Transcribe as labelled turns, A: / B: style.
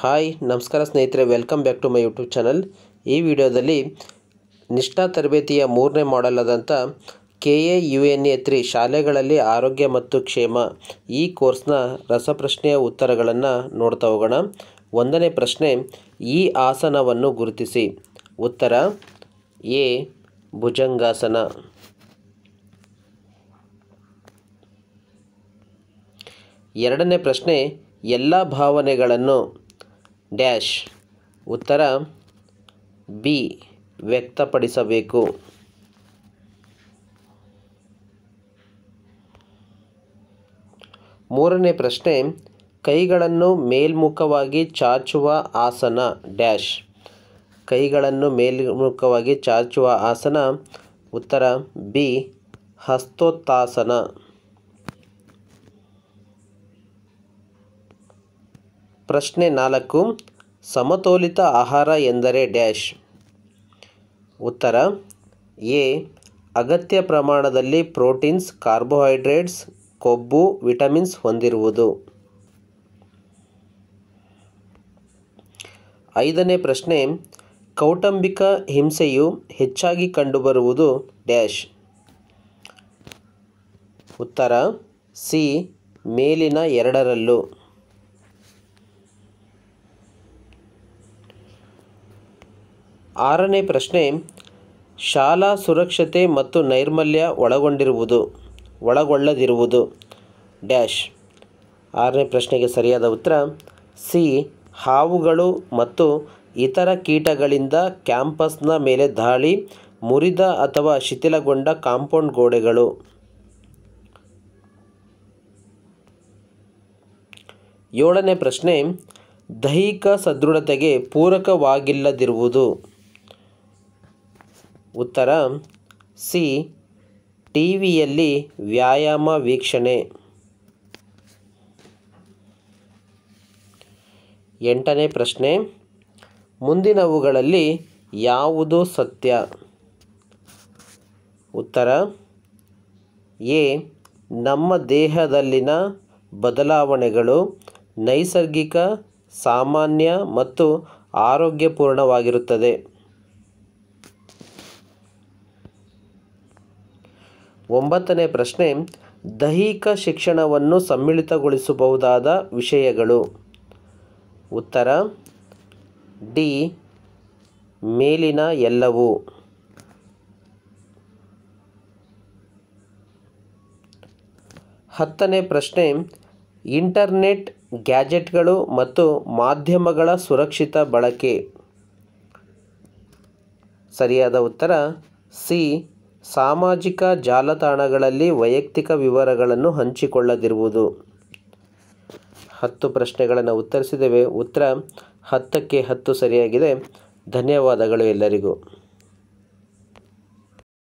A: hi ನಮಸ್ಕಾರ ಸ್ನೇಹಿತರೆ welcome back to my YouTube channel ಈ ವಿಡಿಯೋದಲ್ಲಿ ನಿಷ್ಠಾ ತರಬೇತಿಯ ಮೂರನೇ ಮಾಡೆಲ್ ಆದಂಥ K A U N A three ಶಾಲೆಗಳಲ್ಲಿ ಆರೋಗ್ಯ ಮತ್ತು ಕ್ಷೇಮ ಈ ಕೋರ್ಸ್ನ ರಸಪ್ರಶ್ನೆಯ ಉತ್ತರಗಳನ್ನು ನೋಡ್ತಾ ಹೋಗೋಣ ಒಂದನೇ ಪ್ರಶ್ನೆ ಈ ಆಸನವನ್ನು ಗುರುತಿಸಿ ಉತ್ತರ ಎ ಭುಜಂಗಾಸನ ಎರಡನೇ ಪ್ರಶ್ನೆ ಎಲ್ಲ ಭಾವನೆಗಳನ್ನು ಡ್ಯಾಶ್ ಉತ್ತರ ಬಿ ವ್ಯಕ್ತಪಡಿಸಬೇಕು ಮೂರನೇ ಪ್ರಶ್ನೆ ಕೈಗಳನ್ನು ಮೇಲ್ಮುಖವಾಗಿ ಚಾಚುವ ಆಸನ ಡ್ಯಾಶ್ ಕೈಗಳನ್ನು ಮೇಲ್ಮುಖವಾಗಿ ಚಾಚುವ ಆಸನ ಉತ್ತರ ಬಿ ಹಸ್ತೋತ್ತಾಸನ ಪ್ರಶ್ನೆ ನಾಲ್ಕು ಸಮತೋಲಿತ ಆಹಾರ ಎಂದರೆ ಡ್ಯಾಶ್ ಉತ್ತರ ಎ ಅಗತ್ಯ ಪ್ರಮಾಣದಲ್ಲಿ ಪ್ರೋಟೀನ್ಸ್ ಕಾರ್ಬೋಹೈಡ್ರೇಟ್ಸ್ ಕೊಬ್ಬು ವಿಟಮಿನ್ಸ್ ಹೊಂದಿರುವುದು ಐದನೇ ಪ್ರಶ್ನೆ ಕೌಟುಂಬಿಕ ಹಿಂಸೆಯು ಹೆಚ್ಚಾಗಿ ಕಂಡುಬರುವುದು ಡ್ಯಾಶ್ ಉತ್ತರ ಸಿ ಮೇಲಿನ ಎರಡರಲ್ಲೂ ಆರನೇ ಪ್ರಶ್ನೆ ಶಾಲಾ ಸುರಕ್ಷತೆ ಮತ್ತು ನೈರ್ಮಲ್ಯ ಒಳಗೊಂಡಿರುವುದು ಒಳಗೊಳ್ಳದಿರುವುದು ಡ್ಯಾಶ್ ಆರನೇ ಪ್ರಶ್ನೆಗೆ ಸರಿಯಾದ ಉತ್ತರ ಸಿ ಹಾವುಗಳು ಮತ್ತು ಇತರ ಕೀಟಗಳಿಂದ ಕ್ಯಾಂಪಸ್ನ ಮೇಲೆ ದಾಳಿ ಮುರಿದ ಅಥವಾ ಶಿಥಿಲಗೊಂಡ ಕಾಂಪೌಂಡ್ ಗೋಡೆಗಳು ಏಳನೇ ಪ್ರಶ್ನೆ ದೈಹಿಕ ಸದೃಢತೆಗೆ ಪೂರಕವಾಗಿಲ್ಲದಿರುವುದು ಉತ್ತರ ಸಿ ಟಿ ವಿಯಲ್ಲಿ ವ್ಯಾಯಾಮ ವೀಕ್ಷಣೆ ಎಂಟನೇ ಪ್ರಶ್ನೆ ಮುಂದಿನವುಗಳಲ್ಲಿ ಯಾವುದು ಸತ್ಯ ಉತ್ತರ ಎ ನಮ್ಮ ದೇಹದಲ್ಲಿನ ಬದಲಾವಣೆಗಳು ನೈಸರ್ಗಿಕ ಸಾಮಾನ್ಯ ಮತ್ತು ಆರೋಗ್ಯಪೂರ್ಣವಾಗಿರುತ್ತದೆ ಒಂಬತ್ತನೇ ಪ್ರಶ್ನೆ ದೈಹಿಕ ಶಿಕ್ಷಣವನ್ನು ಸಮ್ಮಿಳಿತಗೊಳಿಸಬಹುದಾದ ವಿಷಯಗಳು ಉತ್ತರ ಡಿ ಮೇಲಿನ ಎಲ್ಲವೂ ಹತ್ತನೇ ಪ್ರಶ್ನೆ ಇಂಟರ್ನೆಟ್ ಗ್ಯಾಜೆಟ್ಗಳು ಮತ್ತು ಮಾಧ್ಯಮಗಳ ಸುರಕ್ಷಿತ ಬಳಕೆ ಸರಿಯಾದ ಉತ್ತರ ಸಿ ಸಾಮಾಜಿಕ ಜಾಲತಾಣಗಳಲ್ಲಿ ವೈಯಕ್ತಿಕ ವಿವರಗಳನ್ನು ಹಂಚಿಕೊಳ್ಳದಿರುವುದು ಹತ್ತು ಪ್ರಶ್ನೆಗಳನ್ನು ಉತ್ತರಿಸಿದ್ದೇವೆ ಉತ್ತರ ಹತ್ತಕ್ಕೆ ಹತ್ತು ಸರಿಯಾಗಿದೆ ಧನ್ಯವಾದಗಳು ಎಲ್ಲರಿಗೂ